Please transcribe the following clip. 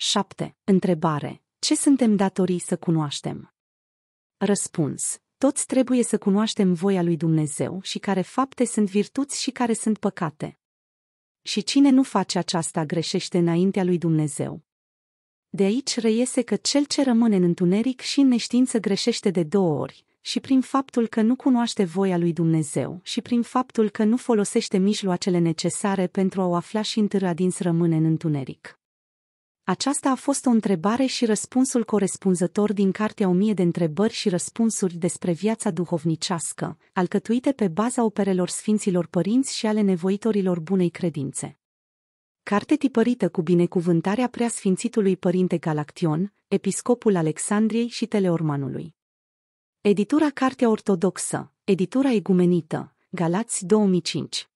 7. Întrebare. Ce suntem datorii să cunoaștem? Răspuns. Toți trebuie să cunoaștem voia lui Dumnezeu și care fapte sunt virtuți și care sunt păcate. Și cine nu face aceasta greșește înaintea lui Dumnezeu. De aici reiese că cel ce rămâne în întuneric și în neștiință greșește de două ori, și prin faptul că nu cunoaște voia lui Dumnezeu și prin faptul că nu folosește mijloacele necesare pentru a o afla și întâra din rămâne în întuneric. Aceasta a fost o întrebare și răspunsul corespunzător din cartea 1000 de întrebări și răspunsuri despre viața duhovnicească, alcătuite pe baza operelor Sfinților Părinți și ale nevoitorilor bunei credințe. Carte tipărită cu binecuvântarea preasfințitului Părinte Galaction, episcopul Alexandriei și Teleormanului. Editura Cartea Ortodoxă, editura Egumenită, Galați 2005